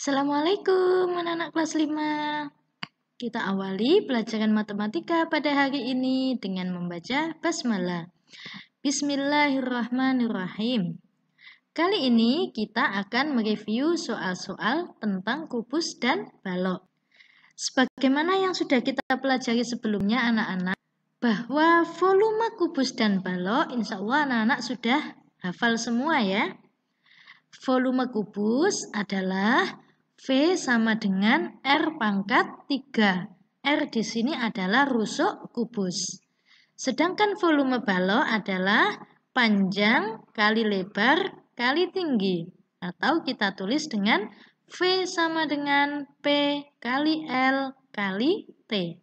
Assalamualaikum anak-anak kelas 5 Kita awali pelajaran matematika pada hari ini dengan membaca basmalah Bismillahirrahmanirrahim Kali ini kita akan mereview soal-soal tentang kubus dan balok Sebagaimana yang sudah kita pelajari sebelumnya anak-anak Bahwa volume kubus dan balok insya Allah anak-anak sudah hafal semua ya Volume kubus adalah V sama dengan R pangkat 3. R di sini adalah rusuk kubus. Sedangkan volume balok adalah panjang kali lebar kali tinggi. Atau kita tulis dengan V sama dengan P kali L kali T.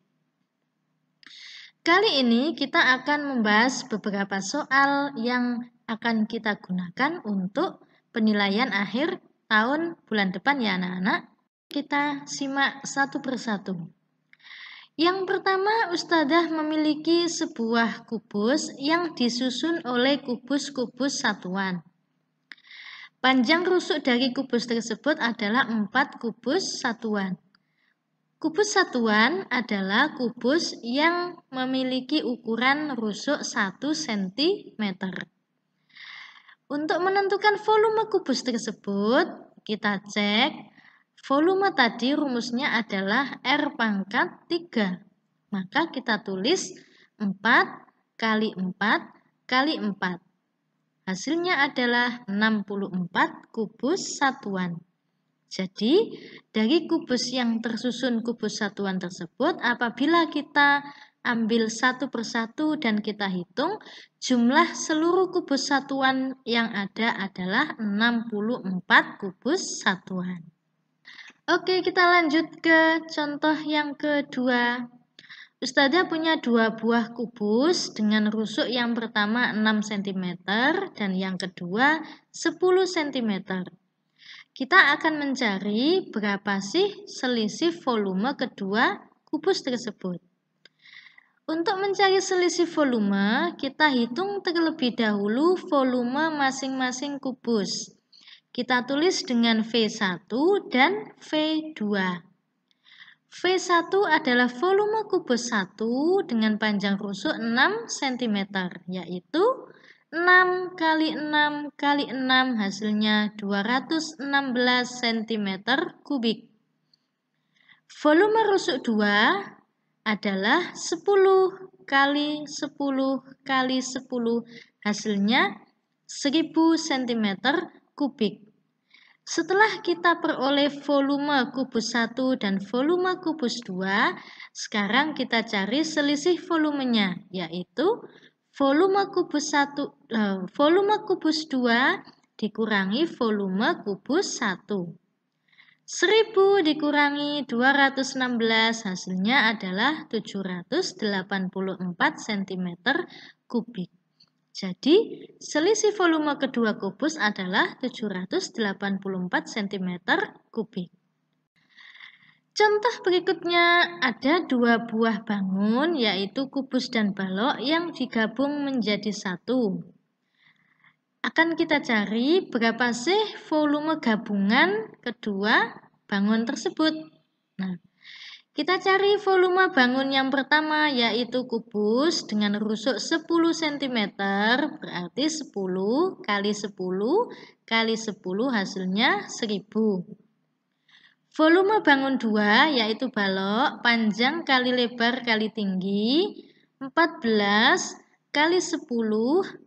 Kali ini kita akan membahas beberapa soal yang akan kita gunakan untuk penilaian akhir tahun bulan depan ya anak-anak. Kita simak satu persatu. Yang pertama, Ustadzah memiliki sebuah kubus yang disusun oleh kubus-kubus satuan. Panjang rusuk dari kubus tersebut adalah empat kubus satuan. Kubus satuan adalah kubus yang memiliki ukuran rusuk 1 cm. Untuk menentukan volume kubus tersebut, kita cek volume tadi rumusnya adalah R pangkat 3. Maka kita tulis 4 kali 4 kali 4. Hasilnya adalah 64 kubus satuan. Jadi, dari kubus yang tersusun kubus satuan tersebut, apabila kita ambil satu persatu dan kita hitung jumlah seluruh kubus satuan yang ada adalah 64 kubus satuan. Oke, kita lanjut ke contoh yang kedua. Ustazah punya dua buah kubus dengan rusuk yang pertama 6 cm dan yang kedua 10 cm. Kita akan mencari berapa sih selisih volume kedua kubus tersebut. Untuk mencari selisih volume, kita hitung terlebih dahulu volume masing-masing kubus. Kita tulis dengan V1 dan V2. V1 adalah volume kubus 1 dengan panjang rusuk 6 cm, yaitu 6 kali 6 kali 6 hasilnya 216 cm kubik. Volume rusuk 2 adalah 10 kali 10 kali 10 hasilnya 1000 cm kubik. Setelah kita peroleh volume kubus 1 dan volume kubus 2, sekarang kita cari selisih volumenya, yaitu volume kubus 1 eh, volume kubus 2 dikurangi volume kubus 1. 1000 dikurangi 216 hasilnya adalah 784 cm kubik. Jadi, selisih volume kedua kubus adalah 784 cm kubik. Contoh berikutnya ada dua buah bangun yaitu kubus dan balok yang digabung menjadi satu. Akan kita cari berapa sih volume gabungan kedua bangun tersebut. Nah, kita cari volume bangun yang pertama yaitu kubus dengan rusuk 10 cm berarti 10 kali 10 kali 10 hasilnya 1000. Volume bangun 2 yaitu balok panjang kali lebar kali tinggi 14 kali 10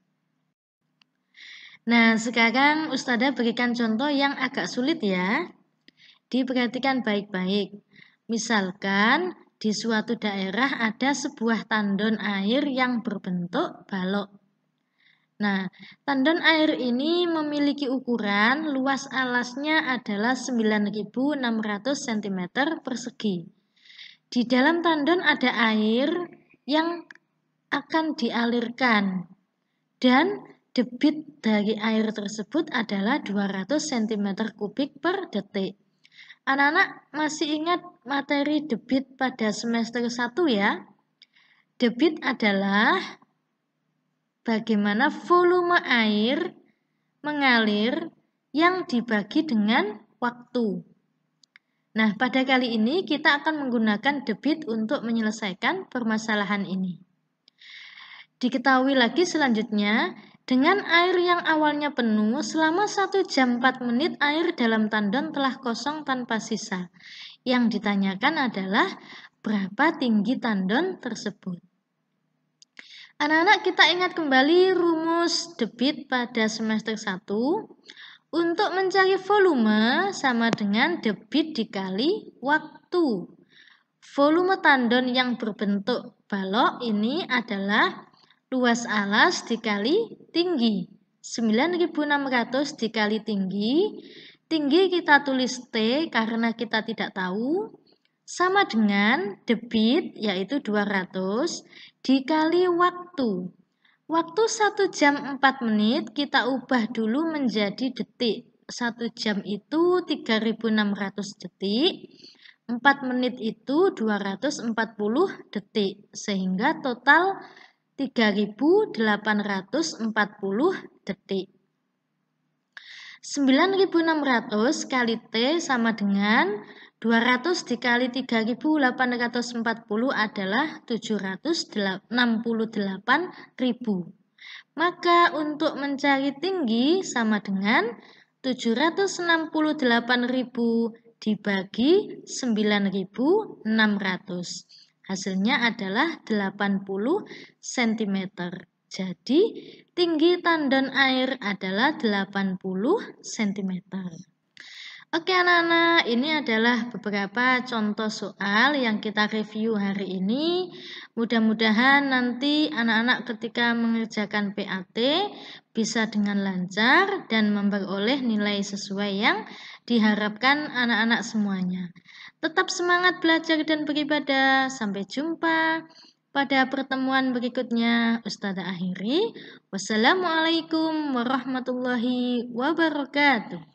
Nah, sekarang Ustazah berikan contoh yang agak sulit ya. Diperhatikan baik-baik. Misalkan di suatu daerah ada sebuah tandon air yang berbentuk balok. Nah, tandon air ini memiliki ukuran luas alasnya adalah 9.600 cm persegi. Di dalam tandon ada air yang akan dialirkan dan Debit dari air tersebut adalah 200 cm kubik per detik. Anak-anak masih ingat materi debit pada semester 1 ya? Debit adalah bagaimana volume air mengalir yang dibagi dengan waktu. Nah, pada kali ini kita akan menggunakan debit untuk menyelesaikan permasalahan ini. Diketahui lagi selanjutnya, dengan air yang awalnya penuh, selama 1 jam 4 menit air dalam tandon telah kosong tanpa sisa. Yang ditanyakan adalah berapa tinggi tandon tersebut. Anak-anak kita ingat kembali rumus debit pada semester 1. Untuk mencari volume sama dengan debit dikali waktu. Volume tandon yang berbentuk balok ini adalah Luas alas dikali tinggi. 9600 dikali tinggi. Tinggi kita tulis T karena kita tidak tahu. Sama dengan debit yaitu 200 dikali waktu. Waktu 1 jam 4 menit kita ubah dulu menjadi detik. 1 jam itu 3600 detik. 4 menit itu 240 detik sehingga total 3.840 detik. 9.600 kali T sama dengan 200 dikali 3.840 adalah 768.000. Maka untuk mencari tinggi sama dengan 768.000 dibagi 9.600. Hasilnya adalah 80 cm. Jadi, tinggi tandon air adalah 80 cm. Oke anak-anak, ini adalah beberapa contoh soal yang kita review hari ini. Mudah-mudahan nanti anak-anak ketika mengerjakan PAT bisa dengan lancar dan memperoleh nilai sesuai yang diharapkan anak-anak semuanya. Tetap semangat belajar dan beribadah. Sampai jumpa pada pertemuan berikutnya. Ustazah akhiri. Wassalamualaikum warahmatullahi wabarakatuh.